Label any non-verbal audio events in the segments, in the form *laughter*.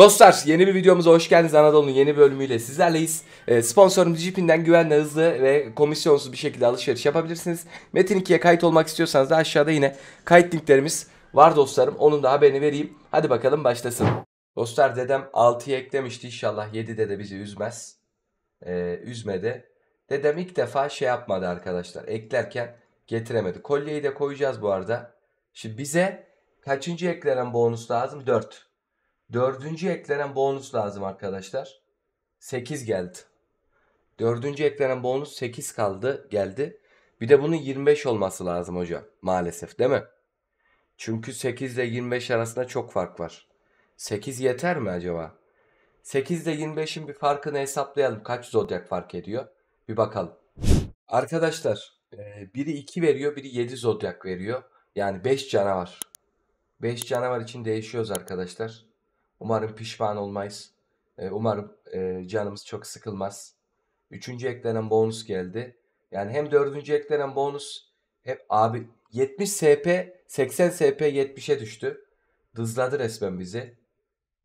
Dostlar yeni bir videomuza hoş geldiniz. Anadolu'nun yeni bölümüyle sizlerleyiz. Ee, sponsorum Jipin'den güvenli, hızlı ve komisyonsuz bir şekilde alışveriş yapabilirsiniz. Metin 2'ye kayıt olmak istiyorsanız da aşağıda yine kayıt linklerimiz var dostlarım. Onun da haberini vereyim. Hadi bakalım başlasın. Dostlar dedem 6'ya eklemişti inşallah 7'de de bizi üzmez. Ee, üzmedi. Dedem ilk defa şey yapmadı arkadaşlar. Eklerken getiremedi. Kolyeyi de koyacağız bu arada. Şimdi bize kaçıncı eklenen bonus lazım? 4. Dördüncü eklenen bonus lazım arkadaşlar. 8 geldi. Dördüncü eklenen bonus 8 kaldı geldi. Bir de bunun 25 olması lazım hocam maalesef değil mi? Çünkü 8 ile 25 arasında çok fark var. 8 yeter mi acaba? 8 ile 25'in bir farkını hesaplayalım. Kaç zodyak fark ediyor? Bir bakalım. Arkadaşlar e, biri 2 veriyor biri 7 zodyak veriyor. Yani 5 canavar. 5 canavar için değişiyoruz arkadaşlar. Umarım pişman olmayız. Ee, umarım e, canımız çok sıkılmaz. Üçüncü eklenen bonus geldi. Yani hem dördüncü eklenen bonus hep abi 70 SP 80 SP 70'e düştü. Dızladı resmen bizi.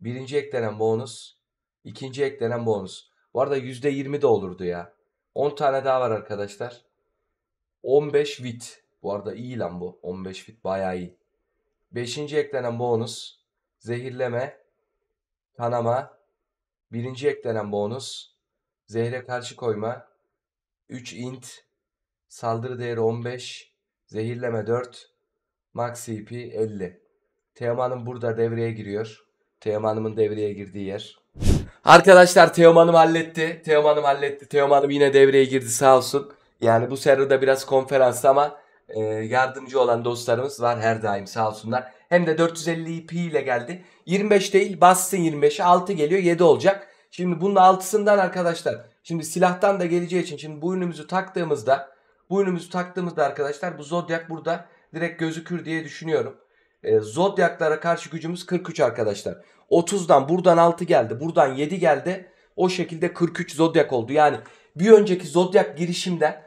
Birinci eklenen bonus. ikinci eklenen bonus. Bu arada %20 de olurdu ya. 10 tane daha var arkadaşlar. 15 vit. Bu arada iyi lan bu. 15 vit bayağı iyi. Beşinci eklenen bonus. Zehirleme. Kanama, birinci eklenen bonus, zehre karşı koyma, 3 int, saldırı değeri 15, zehirleme 4, max CP 50. Teoman'ım burada devreye giriyor. Teoman'ımın devreye girdiği yer. Arkadaşlar Teoman'ım halletti. Teoman'ım halletti. Teoman'ım yine devreye girdi sağ olsun. Yani bu serverda biraz konferans ama e, yardımcı olan dostlarımız var her daim sağ olsunlar. Hem de 450 EP ile geldi. 25 değil bassın 25'e 6 geliyor 7 olacak. Şimdi bunun 6'sından arkadaşlar. Şimdi silahtan da geleceği için şimdi bu ürünümüzü taktığımızda bu ürünümüzü taktığımızda arkadaşlar bu Zodiac burada direkt gözükür diye düşünüyorum. E, Zodiac'lara karşı gücümüz 43 arkadaşlar. 30'dan buradan 6 geldi. Buradan 7 geldi. O şekilde 43 Zodiac oldu. Yani bir önceki Zodiac girişimden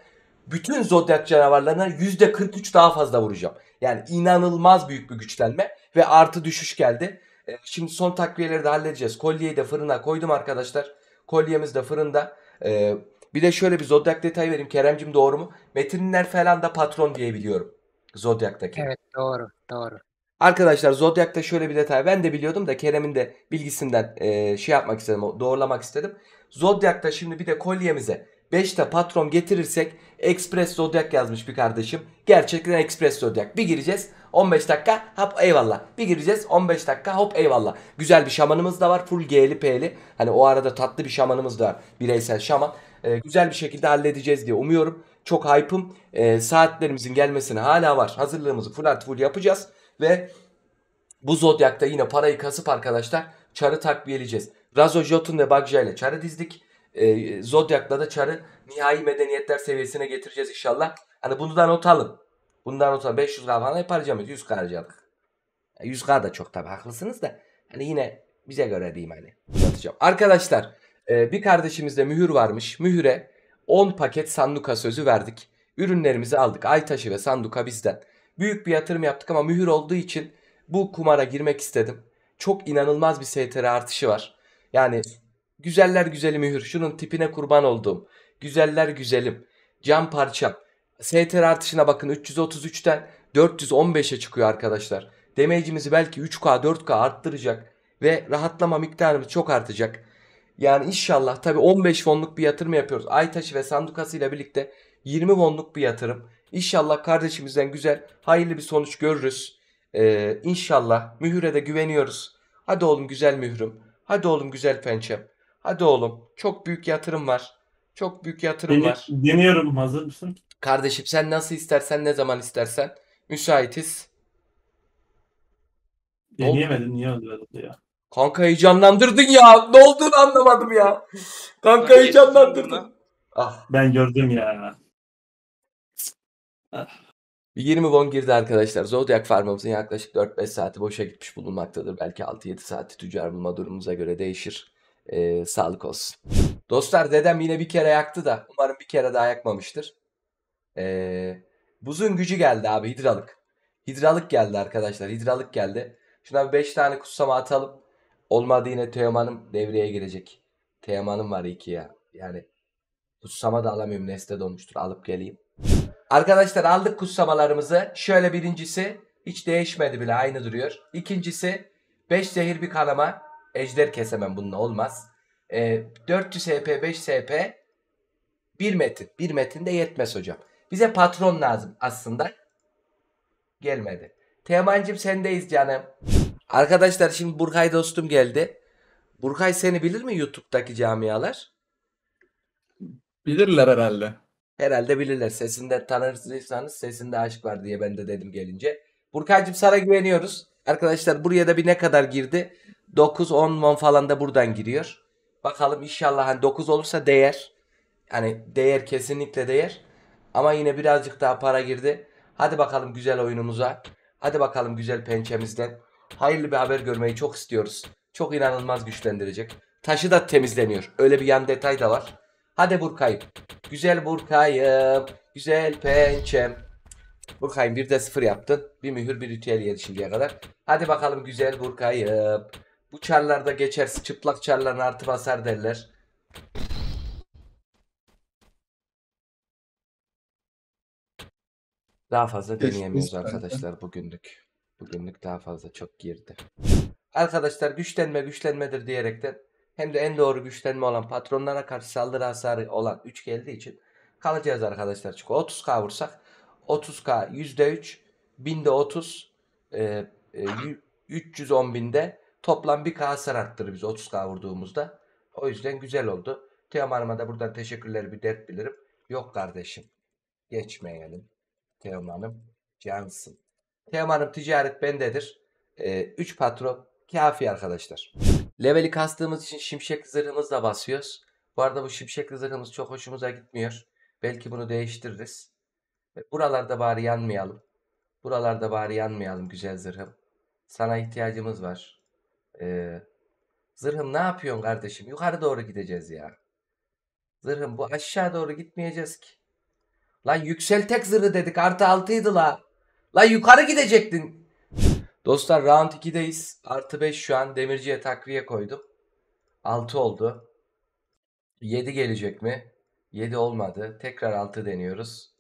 bütün Zodiac canavarlarına %43 daha fazla vuracağım. Yani inanılmaz büyük bir güçlenme ve artı düşüş geldi. E, şimdi son takviyeleri de halledeceğiz. Kolyeyi de fırına koydum arkadaşlar. Kolyemiz de fırında. Ee, bir de şöyle bir Zodyak detayı vereyim. Keremcim doğru mu? Metinler falan da patron diye biliyorum. Zodyak'taki. Evet doğru doğru. Arkadaşlar Zodyak'ta şöyle bir detay. Ben de biliyordum da Kerem'in de bilgisinden e, şey yapmak istedim. Doğrulamak istedim. Zodyak'ta şimdi bir de kolyemize 5'te patron getirirsek Express Zodiac yazmış bir kardeşim. Gerçekten Express Zodiac. Bir gireceğiz 15 dakika hop eyvallah. Bir gireceğiz 15 dakika hop eyvallah. Güzel bir şamanımız da var. Full G'li P'li. Hani o arada tatlı bir şamanımız da var. Bireysel şaman. Ee, güzel bir şekilde halledeceğiz diye umuyorum. Çok hype'ım. Ee, saatlerimizin gelmesine hala var. Hazırlığımızı full art full yapacağız. Ve bu Zodiac'ta yine parayı kasıp arkadaşlar çarı takviyeleyeceğiz. Razo Jotun ve Bagja ile çarı dizdik e, Zodyak'la da Çar'ı nihai medeniyetler seviyesine getireceğiz inşallah. Hani bunu da not alın. da not alın. 500 k falan hep 100 k harcadık. 100 k da çok tabi haklısınız da. Hani yine bize göre diyeyim hani. Anlatacağım. Arkadaşlar e, bir kardeşimizde mühür varmış. Mühüre 10 paket sanduka sözü verdik. Ürünlerimizi aldık. ay taşı ve sanduka bizden. Büyük bir yatırım yaptık ama mühür olduğu için bu kumara girmek istedim. Çok inanılmaz bir STR artışı var. Yani Güzeller güzeli mühür. Şunun tipine kurban olduğum. Güzeller güzelim. Cam parçam. STR artışına bakın 333'ten 415'e çıkıyor arkadaşlar. Demeyicimizi belki 3K 4K arttıracak ve rahatlama miktarımız çok artacak. Yani inşallah tabi 15 fonluk bir yatırım yapıyoruz. Aytaşı ve Sandukası ile birlikte 20 fonluk bir yatırım. İnşallah kardeşimizden güzel hayırlı bir sonuç görürüz. Ee, inşallah mühüre de güveniyoruz. Hadi oğlum güzel mührüm. Hadi oğlum güzel pençem. Hadi oğlum çok büyük yatırım var. Çok büyük yatırım Deni, var. Deniyorum hazır mısın? Kardeşim sen nasıl istersen ne zaman istersen. Müsaitiz. Deneyemedim niye öldürdü ya? Kanka heyecanlandırdın ya. Ne olduğunu anlamadım ya. Kanka heyecanlandırdın. Ah. Ben gördüm ya. Ah. 20 won girdi arkadaşlar. Zodiac farmımızın yaklaşık 4-5 saati boşa gitmiş bulunmaktadır. Belki 6-7 saati tüccar bulma durumumuza göre değişir. E, sağlık olsun. Dostlar dedem yine bir kere yaktı da umarım bir kere daha yakmamıştır. E, buzun gücü geldi abi hidralık. Hidralık geldi arkadaşlar hidralık geldi. Şuna bir 5 tane kutsama atalım. Olmadı yine Teoman'ım devreye girecek. Teoman'ım var iki ya. Yani kutsama da alamıyorum. Nesne donmuştur Alıp geleyim. Arkadaşlar aldık kutsamalarımızı. Şöyle birincisi hiç değişmedi bile aynı duruyor. İkincisi 5 zehir bir kanama. Ejder kesemem bununla olmaz. E, 400 SP, 5 SP bir metin. Bir metin de yetmez hocam. Bize patron lazım aslında. Gelmedi. Teğmancım sendeyiz canım. Arkadaşlar şimdi Burkay dostum geldi. Burkay seni bilir mi YouTube'daki camialar? Bilirler herhalde. Herhalde bilirler. Sesinde tanırsanız sesinde aşk var diye ben de dedim gelince. Burkay'cım sana güveniyoruz. Arkadaşlar buraya da bir ne kadar girdi? 9-10 mon falan da buradan giriyor. Bakalım inşallah hani 9 olursa değer. Hani değer kesinlikle değer. Ama yine birazcık daha para girdi. Hadi bakalım güzel oyunumuza. Hadi bakalım güzel pençemizden. Hayırlı bir haber görmeyi çok istiyoruz. Çok inanılmaz güçlendirecek. Taşı da temizleniyor. Öyle bir yan detay da var. Hadi Burkay'ım. Güzel Burkay'ım. Güzel pençem. Burkay'ım bir de sıfır yaptın. Bir mühür bir ritüel yedi şimdiye kadar. Hadi bakalım güzel Burkay'ım. Bu çarlarda geçer. Çıplak çarların artı basar derler. Daha fazla deneyemiyoruz arkadaşlar bugünlük. Bugünlük daha fazla çok girdi. Arkadaşlar güçlenme güçlenmedir diyerekten hem de en doğru güçlenme olan patronlara karşı saldırı hasarı olan 3 geldiği için kalacağız arkadaşlar. Çünkü 30k vursak 30k %3 1000'de 30 e, e, 310 binde Toplam bir K hasar arttırır biz 30K vurduğumuzda. O yüzden güzel oldu. Teom da buradan teşekkürleri bir dert bilirim. Yok kardeşim. Geçmeyelim. Teomanım cansın. Teomanım ticaret bendedir. 3 ee, üç patron kafi arkadaşlar. Leveli kastığımız için şimşek zırhımızla basıyoruz. Bu arada bu şimşek zırhımız çok hoşumuza gitmiyor. Belki bunu değiştiririz. Ee, buralarda bari yanmayalım. Buralarda bari yanmayalım güzel zırhım. Sana ihtiyacımız var. Ee, zırhım ne yapıyorsun kardeşim? Yukarı doğru gideceğiz ya. Zırhım bu aşağı doğru gitmeyeceğiz ki. Lan yüksel tek zırhı dedik artı altıydı la. lan yukarı gidecektin. Dostlar round 2'deyiz. Artı 5 şu an demirciye takviye koydum. 6 oldu. 7 gelecek mi? 7 olmadı. Tekrar 6 deniyoruz.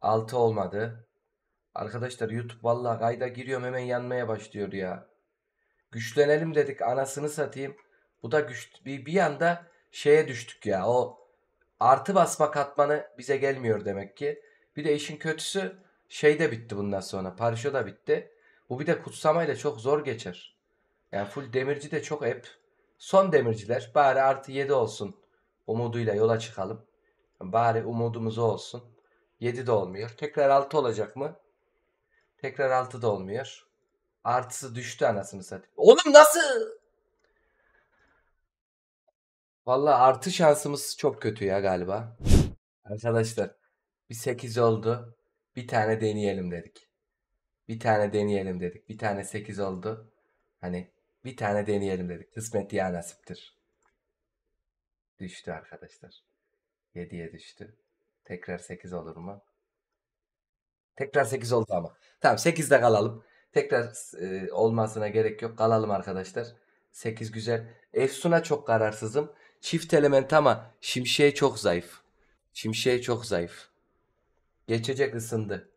6 olmadı. Arkadaşlar YouTube valla kayda giriyorum hemen yanmaya başlıyor ya güçlenelim dedik anasını satayım. Bu da güç bir, bir anda şeye düştük ya o artı basma katmanı bize gelmiyor demek ki. Bir de işin kötüsü şey de bitti bundan sonra. Parşo da bitti. Bu bir de kutsamayla çok zor geçer. Yani full demirci de çok hep son demirciler bari artı 7 olsun umuduyla yola çıkalım. Bari umudumuz olsun. 7 de olmuyor. Tekrar 6 olacak mı? Tekrar 6 da olmuyor. Artısı düştü anasını satayım. Oğlum nasıl? Valla artı şansımız çok kötü ya galiba. Arkadaşlar bir 8 oldu. Bir tane deneyelim dedik. Bir tane deneyelim dedik. Bir tane 8 oldu. Hani bir tane deneyelim dedik. Kısmet ya nasiptir. Düştü arkadaşlar. 7'ye düştü. Tekrar 8 olur mu? Tekrar 8 oldu ama. Tamam 8'de kalalım. Tekrar e, olmasına gerek yok. Kalalım arkadaşlar. 8 güzel. Efsun'a çok kararsızım. Çift element ama Şimşek çok zayıf. Şimşek çok zayıf. Geçecek ısındı.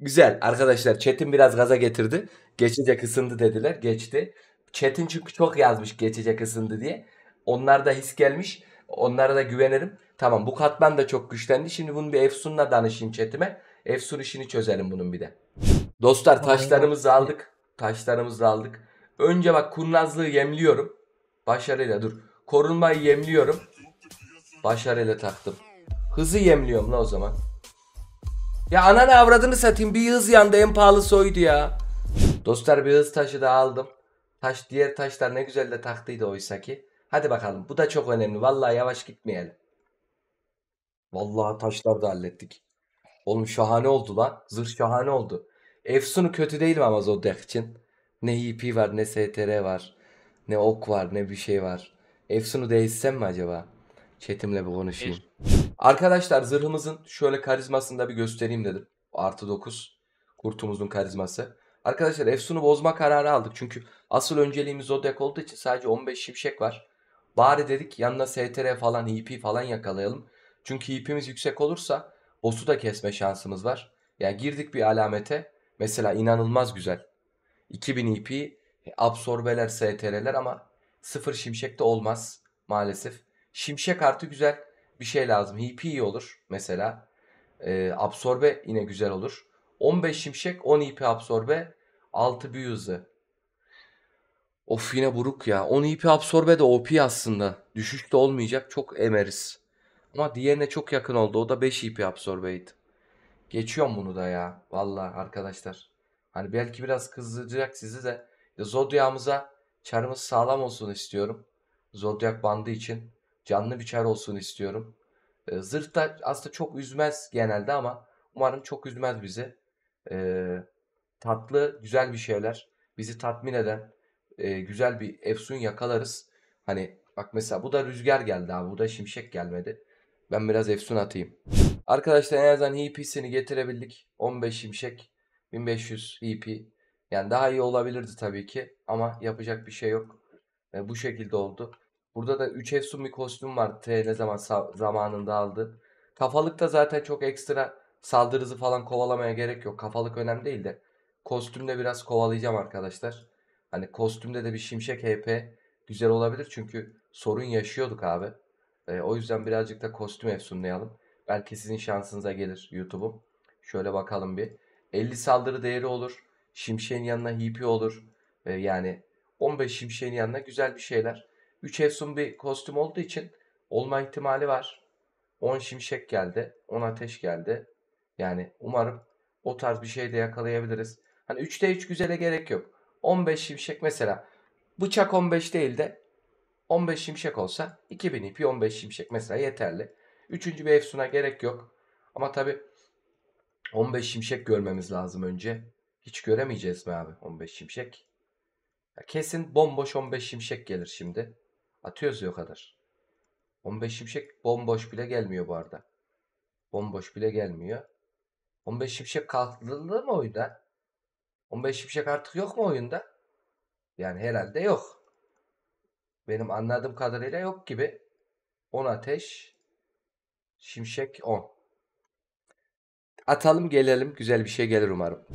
Güzel arkadaşlar Çetin biraz gaza getirdi. Geçecek ısındı dediler. Geçti. Çetin çünkü çok yazmış geçecek ısındı diye. Onlar da his gelmiş. Onlara da güvenirim. Tamam bu katman da çok güçlendi. Şimdi bunu bir Efsun'la danışayım chatime. Efsun işini çözelim bunun bir de. Dostlar taşlarımızı aldık. Taşlarımızı aldık. Önce bak kurnazlığı yemliyorum. Başarıyla dur. Korunmayı yemliyorum. Başarıyla taktım. Hızı yemliyorum la o zaman. Ya ananı avradını satayım bir hız yandı en pahalı soydu ya. Dostlar bir hız taşı da aldım. Taş diğer taşlar ne güzel de taktıydı oysa ki. Hadi bakalım. Bu da çok önemli. Vallahi yavaş gitmeyelim. Vallahi taşlar da hallettik. Oğlum şahane oldu lan. Zırh şahane oldu. Efsun'u kötü değil mi ama Zodiac için. Ne EP var ne STR var. Ne ok var ne bir şey var. Efsun'u değişsem mi acaba? Chatimle bir konuşayım. Arkadaşlar zırhımızın şöyle karizmasını da bir göstereyim dedim. Artı 9. Kurtumuzun karizması. Arkadaşlar Efsun'u bozma kararı aldık. Çünkü asıl önceliğimiz Zodiac olduğu için sadece 15 şimşek var. Bari dedik yanına STR falan EP falan yakalayalım. Çünkü EP'miz yüksek olursa boss'u da kesme şansımız var. Yani girdik bir alamete mesela inanılmaz güzel. 2000 EP absorbeler STR'ler ama sıfır şimşek de olmaz maalesef. Şimşek artı güzel bir şey lazım. EP iyi olur mesela. E, absorbe yine güzel olur. 15 şimşek 10 IP e absorbe 6 büyü hızı Of yine buruk ya. 10 IP e absorbe de OP aslında. Düşüş de olmayacak. Çok emeriz. Ama diğerine çok yakın oldu. O da 5 IP e absorbeydi. Geçiyorum bunu da ya. Valla arkadaşlar. Hani belki biraz kızdıracak sizi de. Zodya'mıza çarımız sağlam olsun istiyorum. Zodyak bandı için. Canlı bir çar olsun istiyorum. Ee, zırh da aslında çok üzmez genelde ama umarım çok üzmez bizi. Ee, tatlı, güzel bir şeyler. Bizi tatmin eden, e, güzel bir efsun yakalarız. Hani bak mesela bu da rüzgar geldi abi. Bu da şimşek gelmedi. Ben biraz efsun atayım. Arkadaşlar en azından HP'sini e getirebildik. 15 şimşek, 1500 HP. E yani daha iyi olabilirdi tabii ki. Ama yapacak bir şey yok. E, bu şekilde oldu. Burada da 3 efsun bir kostüm var. T ne zaman zamanında aldı. Kafalıkta zaten çok ekstra saldırızı falan kovalamaya gerek yok. Kafalık önemli değil de. Kostümde biraz kovalayacağım arkadaşlar. Hani kostümde de bir Şimşek HP güzel olabilir. Çünkü sorun yaşıyorduk abi. E, o yüzden birazcık da kostüm efsunlayalım. Belki sizin şansınıza gelir YouTube'um. Şöyle bakalım bir. 50 saldırı değeri olur. Şimşeğin yanına HP olur. E, yani 15 şimşeğin yanına güzel bir şeyler. 3 efsun bir kostüm olduğu için olma ihtimali var. 10 şimşek geldi. 10 ateş geldi. Yani umarım o tarz bir şey de yakalayabiliriz. Hani 3'te 3 güzele gerek yok. 15 şimşek mesela bıçak 15 değil de 15 şimşek olsa 2000 ipi 15 şimşek mesela yeterli. Üçüncü bir efsuna gerek yok. Ama tabi 15 şimşek görmemiz lazım önce. Hiç göremeyeceğiz mi abi 15 şimşek? Ya kesin bomboş 15 şimşek gelir şimdi. Atıyoruz ya o kadar. 15 şimşek bomboş bile gelmiyor bu arada. Bomboş bile gelmiyor. 15 şimşek kalktırıldı mı oyuna? 15 şimşek artık yok mu oyunda? Yani herhalde yok. Benim anladığım kadarıyla yok gibi. 10 ateş. Şimşek 10. Atalım gelelim. Güzel bir şey gelir umarım.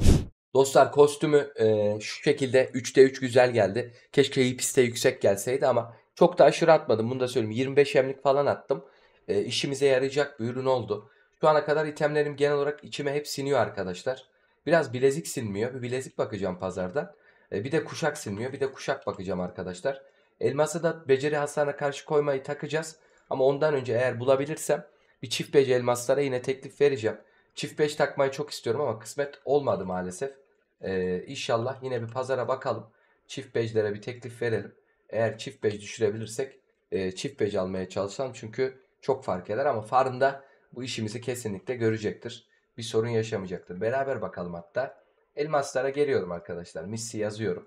Dostlar kostümü e, şu şekilde 3'te 3 güzel geldi. Keşke hipiste yüksek gelseydi ama çok da aşırı atmadım. Bunu da söyleyeyim. 25 emlik falan attım. E, işimize yarayacak bir ürün oldu. Şu ana kadar itemlerim genel olarak içime hep siniyor arkadaşlar. Biraz bilezik silmiyor. Bir bilezik bakacağım pazardan. E, bir de kuşak silmiyor. Bir de kuşak bakacağım arkadaşlar. Elması da beceri hasarına karşı koymayı takacağız. Ama ondan önce eğer bulabilirsem bir çift bece elmaslara yine teklif vereceğim. Çift beş takmayı çok istiyorum ama kısmet olmadı maalesef. Ee, inşallah yine bir pazara bakalım. Çift beclere bir teklif verelim. Eğer çift bej düşürebilirsek e, çift bej almaya çalışalım. Çünkü çok fark eder ama farmda bu işimizi kesinlikle görecektir bir sorun yaşamayacaktır. Beraber bakalım hatta. Elmaslara geliyorum arkadaşlar. Missi yazıyorum.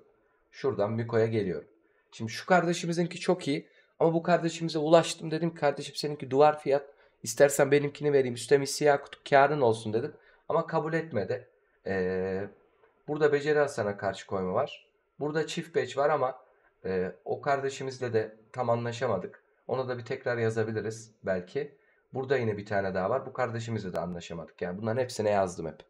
Şuradan Miko'ya geliyorum. Şimdi şu kardeşimizinki çok iyi. Ama bu kardeşimize ulaştım dedim. Kardeşim seninki duvar fiyat. İstersen benimkini vereyim. Üstelik siyah kutu kârın olsun dedim. Ama kabul etmedi. Ee, burada beceri hasana karşı koyma var. Burada çift beç var ama e, o kardeşimizle de tam anlaşamadık. Ona da bir tekrar yazabiliriz belki. Burada yine bir tane daha var. Bu kardeşimizle de anlaşamadık. Yani bunların hepsine yazdım hep.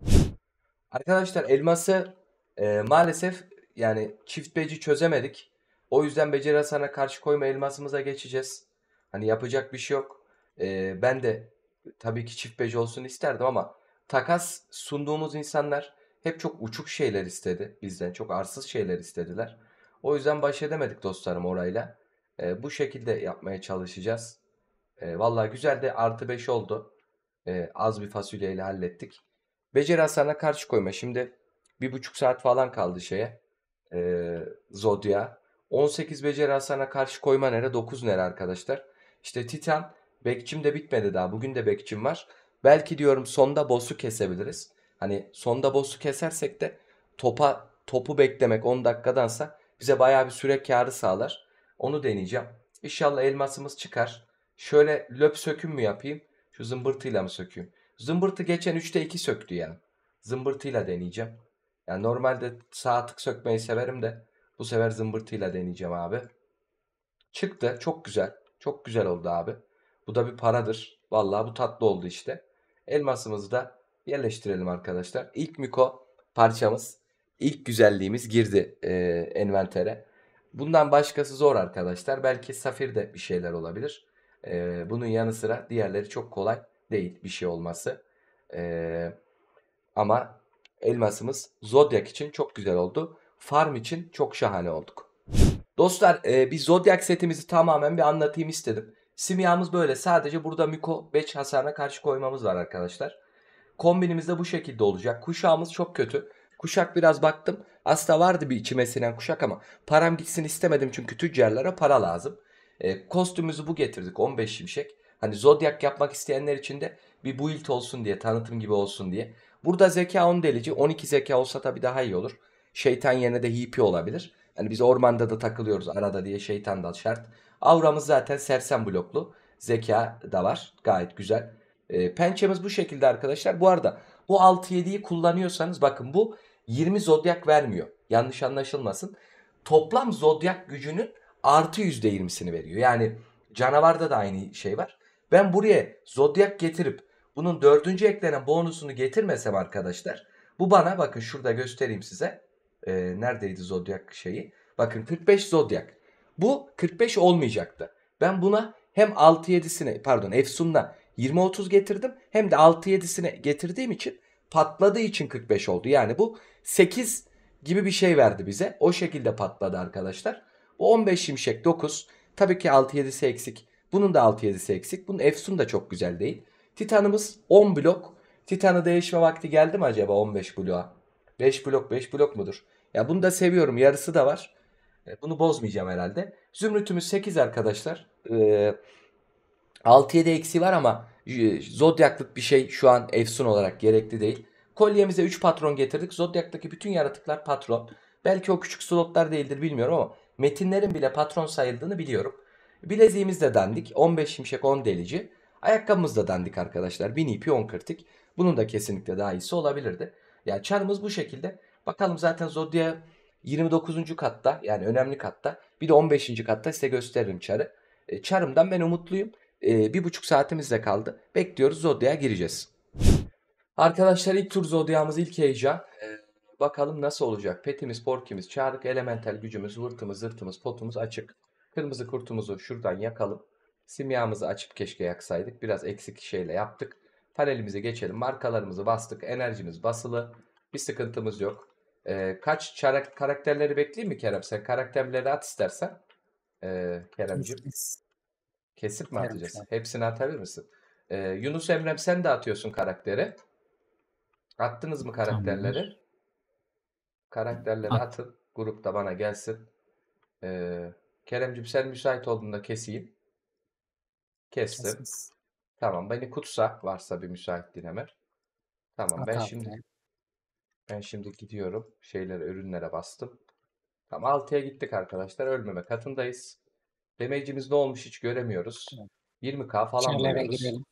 Arkadaşlar elması e, maalesef yani çift beci çözemedik. O yüzden beceri hasarına karşı koyma elmasımıza geçeceğiz. Hani yapacak bir şey yok. E, ben de tabii ki çift beci olsun isterdim ama takas sunduğumuz insanlar hep çok uçuk şeyler istedi bizden. Çok arsız şeyler istediler. O yüzden baş edemedik dostlarım orayla. E, bu şekilde yapmaya çalışacağız. E, ee, Valla güzel de artı 5 oldu. E, az bir fasulyeyle hallettik. Beceri Hasan'a karşı koyma. Şimdi bir buçuk saat falan kaldı şeye. E, Zodya. 18 Beceri Hasan'a karşı koyma nere? 9 nere arkadaşlar? İşte Titan. Bekçim de bitmedi daha. Bugün de bekçim var. Belki diyorum sonda boss'u kesebiliriz. Hani sonda boss'u kesersek de topa topu beklemek 10 dakikadansa bize bayağı bir süre karı sağlar. Onu deneyeceğim. İnşallah elmasımız çıkar. Şöyle löp söküm mü yapayım? Şu zımbırtıyla mı söküyorum? Zımbırtı geçen 3'te 2 söktü ya. Zımbırtıyla deneyeceğim. Yani normalde sağ tık sökmeyi severim de bu sefer zımbırtıyla deneyeceğim abi. Çıktı. Çok güzel. Çok güzel oldu abi. Bu da bir paradır. Vallahi bu tatlı oldu işte. Elmasımızı da yerleştirelim arkadaşlar. İlk miko parçamız, ilk güzelliğimiz girdi e, envantere. Bundan başkası zor arkadaşlar. Belki safir de bir şeyler olabilir. E, bunun yanı sıra diğerleri çok kolay değil bir şey olması. E, ama elmasımız Zodiac için çok güzel oldu. Farm için çok şahane olduk. Dostlar e, bir Zodiac setimizi tamamen bir anlatayım istedim. Simyamız böyle sadece burada Miko 5 hasarına karşı koymamız var arkadaşlar. Kombinimiz de bu şekilde olacak. Kuşağımız çok kötü. Kuşak biraz baktım. Aslında vardı bir içime sinen kuşak ama param gitsin istemedim çünkü tüccarlara para lazım. E, kostümümüzü bu getirdik 15 şimşek. Hani zodyak yapmak isteyenler için de bir build olsun diye tanıtım gibi olsun diye. Burada zeka 10 delici 12 zeka olsa tabii daha iyi olur. Şeytan yerine de hippie olabilir. Hani biz ormanda da takılıyoruz arada diye şeytan da şart. Avramız zaten sersem bloklu. Zeka da var gayet güzel. E, pençemiz bu şekilde arkadaşlar. Bu arada bu 6-7'yi kullanıyorsanız bakın bu 20 zodyak vermiyor. Yanlış anlaşılmasın. Toplam zodyak gücünün artı yüzde yirmisini veriyor. Yani canavarda da aynı şey var. Ben buraya zodyak getirip bunun dördüncü eklenen bonusunu getirmesem arkadaşlar bu bana bakın şurada göstereyim size. E, neredeydi zodyak şeyi? Bakın 45 zodyak. Bu 45 olmayacaktı. Ben buna hem 6-7'sine pardon Efsun'la 20-30 getirdim hem de 6-7'sine getirdiğim için patladığı için 45 oldu. Yani bu 8 gibi bir şey verdi bize. O şekilde patladı arkadaşlar. Bu 15 şimşek 9. Tabii ki 6-7'si eksik. Bunun da 6-7'si eksik. Bunun efsun da çok güzel değil. Titanımız 10 blok. Titanı değişme vakti geldi mi acaba 15 bloğa? 5 blok 5 blok mudur? Ya bunu da seviyorum. Yarısı da var. E, bunu bozmayacağım herhalde. Zümrütümüz 8 arkadaşlar. Ee, 6-7 eksi var ama e, zodyaklık bir şey şu an efsun olarak gerekli değil. Kolyemize 3 patron getirdik. Zodyak'taki bütün yaratıklar patron. Belki o küçük slotlar değildir bilmiyorum ama metinlerin bile patron sayıldığını biliyorum. Bileziğimiz de dandik. 15 şimşek 10 delici. Ayakkabımız da dandik arkadaşlar. 1000 ipi 10 kırtık. Bunun da kesinlikle daha iyisi olabilirdi. Yani çarımız bu şekilde. Bakalım zaten Zodya 29. katta yani önemli katta. Bir de 15. katta size gösteririm çarı. E, çarımdan ben umutluyum. E, bir buçuk saatimiz de kaldı. Bekliyoruz Zodya'ya gireceğiz. Arkadaşlar ilk tur Zodya'mız ilk heyecan. E, Bakalım nasıl olacak? Petimiz, porkimiz, çağrık, elementel gücümüz, vırtımız, zırtımız, potumuz açık. Kırmızı kurtumuzu şuradan yakalım. Simyamızı açıp keşke yaksaydık. Biraz eksik şeyle yaptık. Panelimize geçelim. Markalarımızı bastık. Enerjimiz basılı. Bir sıkıntımız yok. Ee, kaç çarak, karakterleri bekleyeyim mi Kerem? Sen karakterleri at istersen. Ee, Keremciğim. Kesip mi atacağız? Hepsini atabilir misin? Ee, Yunus Emrem sen de atıyorsun karakteri. Attınız mı karakterleri? Tamamdır. Karakterleri At. atın. Grupta bana gelsin. Ee, Keremcim sen müsait olduğunda keseyim. Kestim. Kesiniz. Tamam beni kutsa varsa bir müsait hemen. Tamam At ben abi. şimdi ben şimdi gidiyorum. Şeylere ürünlere bastım. Tamam Altıya gittik arkadaşlar. Ölmeme katındayız. Damage'imiz ne olmuş hiç göremiyoruz. Evet. 20k falan Şöyle vuruyoruz. Girelim.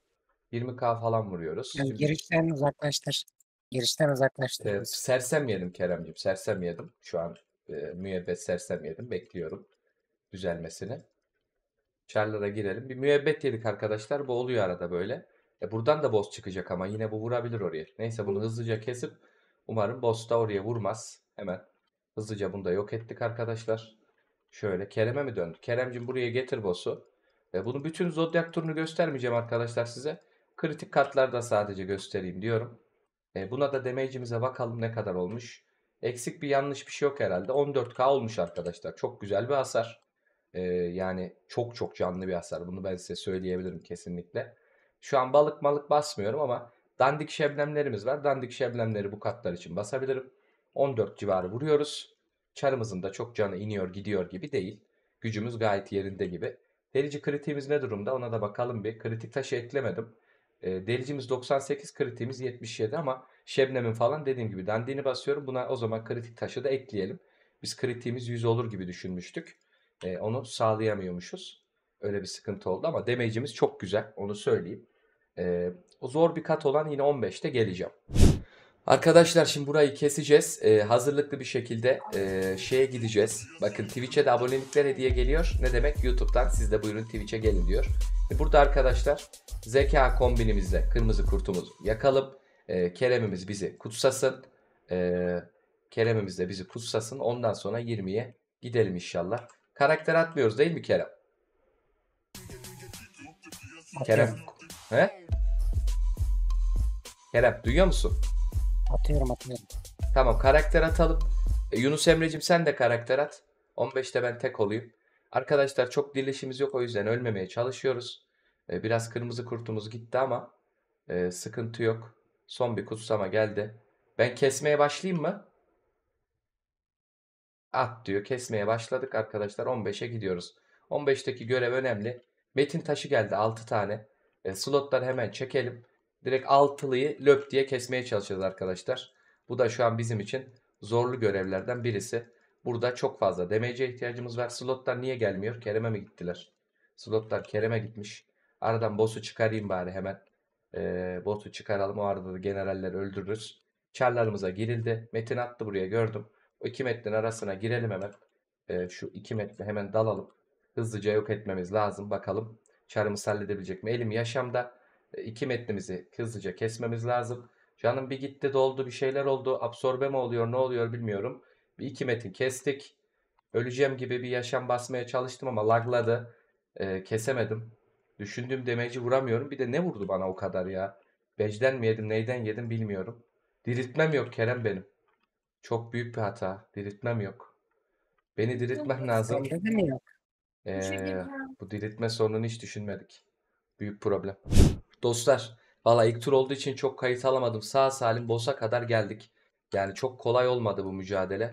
20k falan vuruyoruz. Yani girişten uzaklaştır. Girişten uzaklaştı. Ee, sersem yedim Kerem'ciğim. Sersem yedim. Şu an e, müebbet sersem yedim. Bekliyorum düzelmesini. Çarlara girelim. Bir müebbet yedik arkadaşlar. Bu oluyor arada böyle. E, buradan da boss çıkacak ama yine bu vurabilir oraya. Neyse bunu hızlıca kesip umarım boss da oraya vurmaz. Hemen hızlıca bunu da yok ettik arkadaşlar. Şöyle Kerem'e mi döndü? Kerem'cim buraya getir boss'u. E, bunu bütün zodyak turunu göstermeyeceğim arkadaşlar size. Kritik kartlarda sadece göstereyim diyorum. E, buna da damage'imize bakalım ne kadar olmuş. Eksik bir yanlış bir şey yok herhalde. 14k olmuş arkadaşlar. Çok güzel bir hasar. E, yani çok çok canlı bir hasar. Bunu ben size söyleyebilirim kesinlikle. Şu an balık malık basmıyorum ama dandik şeblemlerimiz var. Dandik şeblemleri bu katlar için basabilirim. 14 civarı vuruyoruz. Çarımızın da çok canı iniyor gidiyor gibi değil. Gücümüz gayet yerinde gibi. Delici kritiğimiz ne durumda ona da bakalım bir. Kritik taşı eklemedim delicimiz 98, kritiğimiz 77 ama Şebnem'in falan dediğim gibi dendiğini basıyorum. Buna o zaman kritik taşı da ekleyelim. Biz kritiğimiz 100 olur gibi düşünmüştük. E, onu sağlayamıyormuşuz. Öyle bir sıkıntı oldu ama damage'imiz çok güzel. Onu söyleyeyim. E, o zor bir kat olan yine 15'te geleceğim. Arkadaşlar şimdi burayı keseceğiz. Ee, hazırlıklı bir şekilde e, şeye gideceğiz. Bakın Twitch'e de abonelikler hediye geliyor. Ne demek? YouTube'dan siz de buyurun Twitch'e gelin diyor. E, burada arkadaşlar zeka kombinimizle kırmızı kurtumuz yakalım. E, Kerem'imiz bizi kutsasın. E, Kerem'imiz de bizi kutsasın. Ondan sonra 20'ye gidelim inşallah. Karakter atmıyoruz değil mi Kerem? Kerem. He? Kerem duyuyor musun? Atıyorum atıyorum. Tamam karakter atalım. E, Yunus Emre'cim sen de karakter at. 15'te ben tek olayım. Arkadaşlar çok dirilişimiz yok o yüzden ölmemeye çalışıyoruz. E, biraz kırmızı kurtumuz gitti ama e, sıkıntı yok. Son bir kutsama geldi. Ben kesmeye başlayayım mı? At diyor. Kesmeye başladık arkadaşlar. 15'e gidiyoruz. 15'teki görev önemli. Metin taşı geldi 6 tane. E, slotları hemen çekelim. Direkt altılıyı löp diye kesmeye çalışacağız arkadaşlar. Bu da şu an bizim için zorlu görevlerden birisi. Burada çok fazla demeyece ihtiyacımız var. Slotlar niye gelmiyor? Kerem'e mi gittiler? Slotlar Kerem'e gitmiş. Aradan boss'u çıkarayım bari hemen. Ee, boss'u çıkaralım. O arada da generaller öldürürüz. Çarlarımıza girildi. Metin attı buraya gördüm. O iki metnin arasına girelim hemen. Ee, şu iki metni hemen dalalım. Hızlıca yok etmemiz lazım. Bakalım çarımız halledebilecek mi? Elim yaşamda iki metnimizi hızlıca kesmemiz lazım. Canım bir gitti doldu bir şeyler oldu. Absorbe mi oluyor ne oluyor bilmiyorum. Bir iki metin kestik. Öleceğim gibi bir yaşam basmaya çalıştım ama lagladı. E, kesemedim. Düşündüğüm demeci vuramıyorum. Bir de ne vurdu bana o kadar ya. Becden mi yedim neyden yedim bilmiyorum. Diriltmem yok Kerem benim. Çok büyük bir hata. Diriltmem yok. Beni diriltmem lazım. Ee, şey bu diriltme sorununu hiç düşünmedik. Büyük problem. Dostlar valla ilk tur olduğu için çok kayıt alamadım. Sağ salim boss'a kadar geldik. Yani çok kolay olmadı bu mücadele.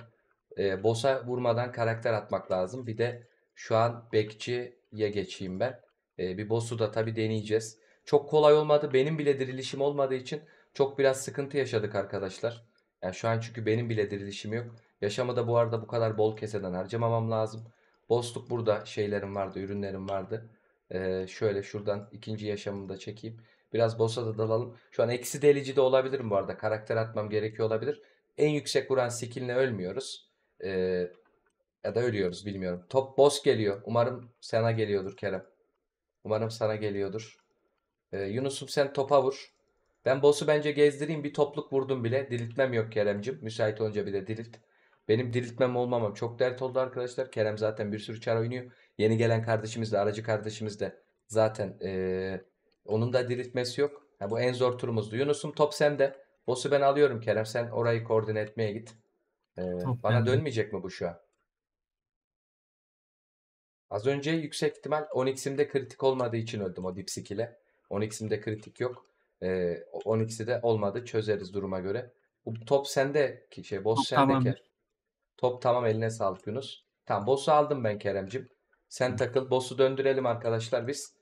E, boss'a vurmadan karakter atmak lazım. Bir de şu an bekçiye geçeyim ben. E, bir boss'u da tabii deneyeceğiz. Çok kolay olmadı. Benim bile dirilişim olmadığı için çok biraz sıkıntı yaşadık arkadaşlar. Yani şu an çünkü benim bile dirilişim yok. Yaşamı da bu arada bu kadar bol keseden harcamamam lazım. Bosluk burada şeylerim vardı, ürünlerim vardı. Ee, şöyle şuradan ikinci yaşamımı da çekeyim. Biraz bossa da dalalım. Şu an eksi delici de olabilirim bu arada. Karakter atmam gerekiyor olabilir. En yüksek vuran skilline ölmüyoruz. Ee, ya da ölüyoruz bilmiyorum. Top boss geliyor. Umarım sana geliyordur Kerem. Umarım sana geliyordur. Ee, Yunus'um sen topa vur. Ben boss'u bence gezdireyim. Bir topluk vurdum bile. Diriltmem yok Kerem'cim. Müsait olunca bir de dirilt. Benim diriltmem olmamam çok dert oldu arkadaşlar. Kerem zaten bir sürü çar oynuyor. Yeni gelen kardeşimiz de aracı kardeşimiz de zaten e, onun da diriltmesi yok. Ha, bu en zor turumuzdu. Yunus'um top sende. Boss'u ben alıyorum Kerem. Sen orayı koordine etmeye git. E, bana dönmeyecek mi bu şu an? Az önce yüksek ihtimal Onyx'imde kritik olmadığı için öldüm o dipsik ile. Onyx'imde kritik yok. E, Onyx'i de olmadı. Çözeriz duruma göre. Bu top sende ki şey boss Top sende tamamdır. Kerem. Top tamam eline sağlık Yunus. Tamam boss'u aldım ben Keremcim. Sen takıl. Boss'u döndürelim arkadaşlar biz.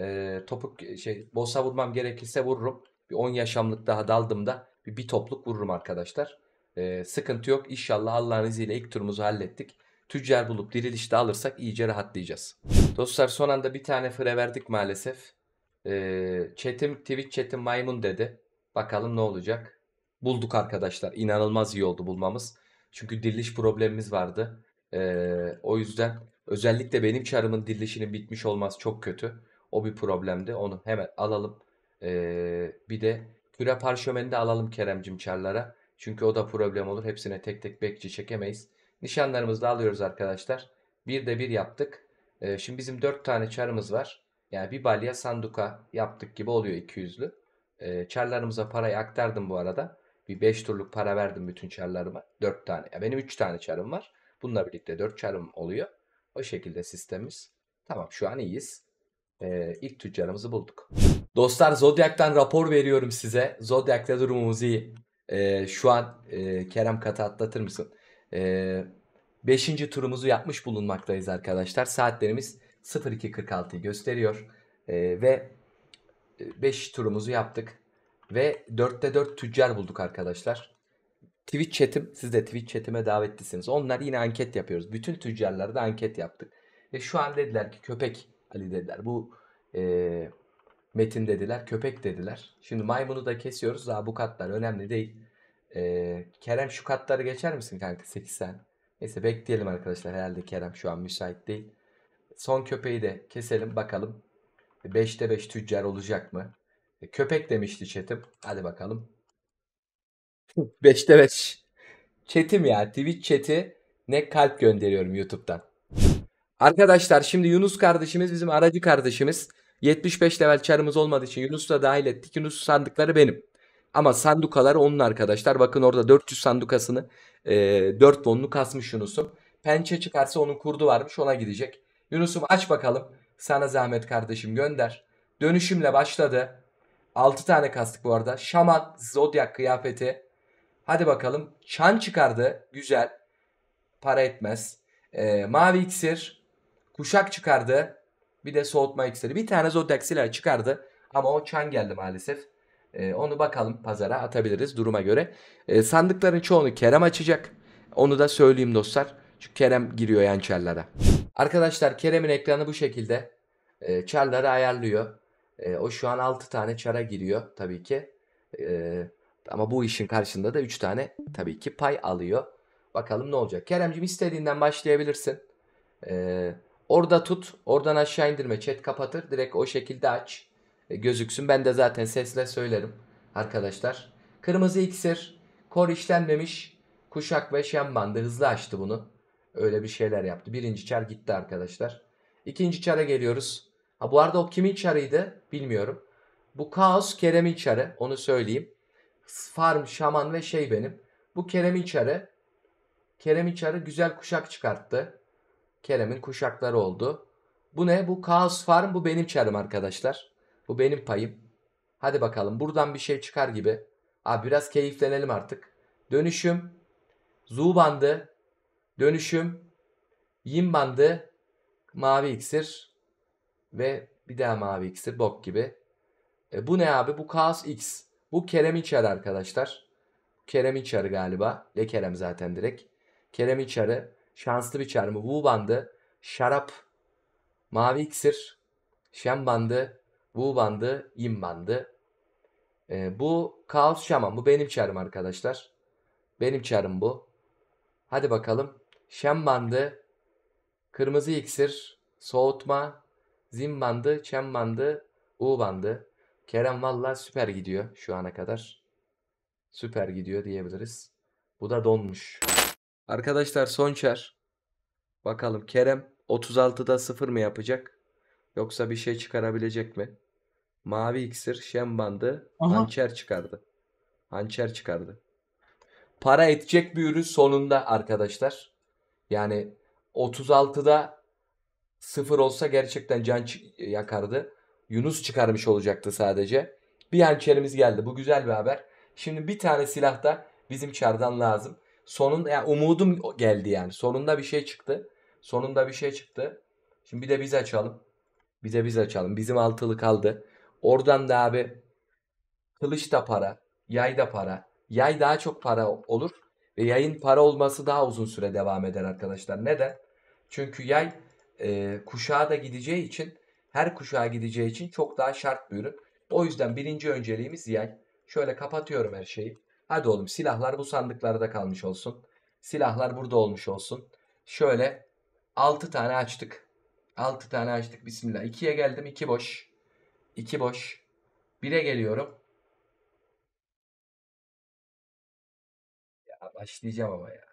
Ee, topuk şey boss'a vurmam gerekirse vururum. Bir 10 yaşamlık daha daldım da bir, bir topluk vururum arkadaşlar. Ee, sıkıntı yok. İnşallah Allah'ın izniyle ilk turumuzu hallettik. Tüccar bulup dirilişte alırsak iyice rahatlayacağız. Dostlar son anda bir tane fire verdik maalesef. Ee, chatim, Twitch chatim maymun dedi. Bakalım ne olacak. Bulduk arkadaşlar. İnanılmaz iyi oldu bulmamız. Çünkü diriliş problemimiz vardı. Ee, o yüzden Özellikle benim çarımın dirilişinin bitmiş olması çok kötü. O bir problemdi. Onu hemen alalım. Ee, bir de küre parşömeni de alalım Keremcim çarlara. Çünkü o da problem olur. Hepsine tek tek bekçi çekemeyiz. Nişanlarımızı da alıyoruz arkadaşlar. Bir de bir yaptık. Ee, şimdi bizim dört tane çarımız var. Yani bir balya sanduka yaptık gibi oluyor 200'lü. Ee, çarlarımıza parayı aktardım bu arada. Bir 5 turluk para verdim bütün çarlarıma. 4 tane. Ya benim 3 tane çarım var. Bununla birlikte 4 çarım oluyor. O şekilde sistemimiz. Tamam şu an iyiyiz. Ee, ilk tüccarımızı bulduk. Dostlar Zodiac'tan rapor veriyorum size. Zodiac'ta durumumuz iyi. Ee, şu an e, Kerem Kat'ı atlatır mısın? Ee, beşinci turumuzu yapmış bulunmaktayız arkadaşlar. Saatlerimiz 02.46'yı gösteriyor. Ee, ve 5 e, turumuzu yaptık. Ve 4'te 4 tüccar bulduk arkadaşlar. Twitch chat'im, siz de Twitch chat'ime davetlisiniz. Onlar yine anket yapıyoruz. Bütün tüccarlarda anket yaptık. Ve şu an dediler ki köpek Ali dediler. Bu e, Metin dediler, köpek dediler. Şimdi maymunu da kesiyoruz. Daha bu katlar önemli değil. E, Kerem şu katları geçer misin kanka 8 sen? Neyse bekleyelim arkadaşlar. Herhalde Kerem şu an müsait değil. Son köpeği de keselim bakalım. 5'te e, 5 tüccar olacak mı? E, köpek demişti chatim. Hadi bakalım. *laughs* Beşte beş. Chat'im ya. Twitch chat'i ne kalp gönderiyorum YouTube'dan. Arkadaşlar şimdi Yunus kardeşimiz bizim aracı kardeşimiz. 75 level çarımız olmadığı için Yunus'u da dahil ettik. Yunus sandıkları benim. Ama sandukaları onun arkadaşlar. Bakın orada 400 sandukasını e, 4 bonunu kasmış Yunus'um. Pençe çıkarsa onun kurdu varmış ona gidecek. Yunus'um aç bakalım. Sana zahmet kardeşim gönder. Dönüşümle başladı. 6 tane kastık bu arada. Şaman, Zodyak kıyafeti, Hadi bakalım. Çan çıkardı. Güzel. Para etmez. Ee, mavi iksir. Kuşak çıkardı. Bir de soğutma iksiri. Bir tane Zodyaxiler çıkardı. Ama o çan geldi maalesef. Ee, onu bakalım pazara atabiliriz duruma göre. Ee, sandıkların çoğunu Kerem açacak. Onu da söyleyeyim dostlar. Çünkü Kerem giriyor yan Arkadaşlar Kerem'in ekranı bu şekilde. Ee, çarları ayarlıyor. Ee, o şu an 6 tane çara giriyor tabii ki. Ee, ama bu işin karşında da 3 tane tabii ki pay alıyor. Bakalım ne olacak. Keremcim istediğinden başlayabilirsin. Ee, orada tut. Oradan aşağı indirme. Chat kapatır. Direkt o şekilde aç. E, gözüksün. Ben de zaten sesle söylerim. Arkadaşlar. Kırmızı iksir. Kor işlenmemiş. Kuşak ve şen Hızlı açtı bunu. Öyle bir şeyler yaptı. Birinci çar gitti arkadaşlar. İkinci çara geliyoruz. Ha bu arada o kimin çarıydı bilmiyorum. Bu kaos Kerem'in çarı. Onu söyleyeyim farm, şaman ve şey benim. Bu Kerem İçar'ı. Kerem İçar'ı güzel kuşak çıkarttı. Kerem'in kuşakları oldu. Bu ne? Bu Chaos Farm. Bu benim çarım arkadaşlar. Bu benim payım. Hadi bakalım. Buradan bir şey çıkar gibi. Abi biraz keyiflenelim artık. Dönüşüm. bandı, Dönüşüm. Yin bandı. Mavi iksir. Ve bir daha mavi iksir. Bok gibi. E, bu ne abi? Bu Chaos X. Bu Kerem İçer arkadaşlar. Kerem İçer galiba. Le Kerem zaten direkt. Kerem İçer'i şanslı bir çarmı. Wu bandı, şarap, mavi iksir, Şem bandı, Wu bandı, yin bandı. E, bu kaos şaman. Bu benim çarım arkadaşlar. Benim çarım bu. Hadi bakalım. Şem bandı, kırmızı iksir, soğutma, zin bandı, çen bandı, u bandı. Kerem valla süper gidiyor şu ana kadar. Süper gidiyor diyebiliriz. Bu da donmuş. Arkadaşlar son çar. Bakalım Kerem 36'da 0 mı yapacak? Yoksa bir şey çıkarabilecek mi? Mavi iksir, şen bandı, Aha. hançer çıkardı. Hançer çıkardı. Para edecek bir ürün sonunda arkadaşlar. Yani 36'da 0 olsa gerçekten can yakardı. Yunus çıkarmış olacaktı sadece. Bir hançerimiz geldi. Bu güzel bir haber. Şimdi bir tane silah da bizim çardan lazım. Sonun yani umudum geldi yani. Sonunda bir şey çıktı. Sonunda bir şey çıktı. Şimdi bir de biz açalım. Bize biz açalım. Bizim altılı kaldı. Oradan da abi kılıç da para, yay da para. Yay daha çok para olur ve yayın para olması daha uzun süre devam eder arkadaşlar. Neden? Çünkü yay e, kuşağa da gideceği için her kuşağa gideceği için çok daha şart bir ürün. O yüzden birinci önceliğimiz yay. Şöyle kapatıyorum her şeyi. Hadi oğlum silahlar bu sandıklarda kalmış olsun. Silahlar burada olmuş olsun. Şöyle 6 tane açtık. 6 tane açtık bismillah. 2'ye geldim 2 boş. 2 boş. 1'e geliyorum. Ya başlayacağım ama ya.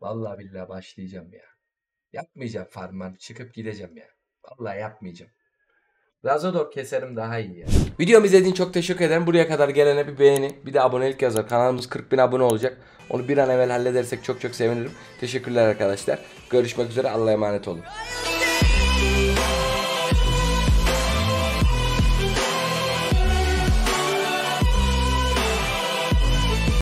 Vallahi billahi başlayacağım ya. Yapmayacağım farman. Çıkıp gideceğim ya. Vallahi yapmayacağım. Lazodor keserim daha iyi ya. Videomu izlediğin çok teşekkür ederim. Buraya kadar gelene bir beğeni, bir de abonelik yazar. Kanalımız 40 bin abone olacak. Onu bir an evvel halledersek çok çok sevinirim. Teşekkürler arkadaşlar. Görüşmek üzere. Allah'a emanet olun.